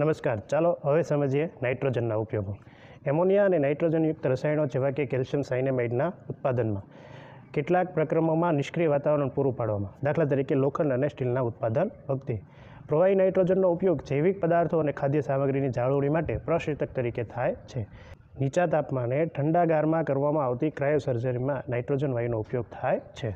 નમસ્કાર ચાલો હવે સમજીએ નાઇટ્રોજનના ઉપયોગો એમોનિયા અને નાઇટ્રોજનયુક્ત રસાયણો જેવા કે કેલ્શિયમ સાઇનેમાઇડના ઉત્પાદનમાં કેટલાક પ્રક્રમોમાં નિષ્ક્રિય વાતાવરણ પૂરું પાડવામાં દાખલા તરીકે લોખંડ અને સ્ટીલના ઉત્પાદન વખતે પ્રવાહી નાઇટ્રોજનનો ઉપયોગ જૈવિક પદાર્થો અને ખાદ્ય સામગ્રીની જાળવણી માટે પ્રશીતક તરીકે થાય છે નીચા તાપમાને ઠંડા ગારમાં કરવામાં આવતી ક્રાયોસર્જરીમાં નાઇટ્રોજન વાયુનો ઉપયોગ થાય છે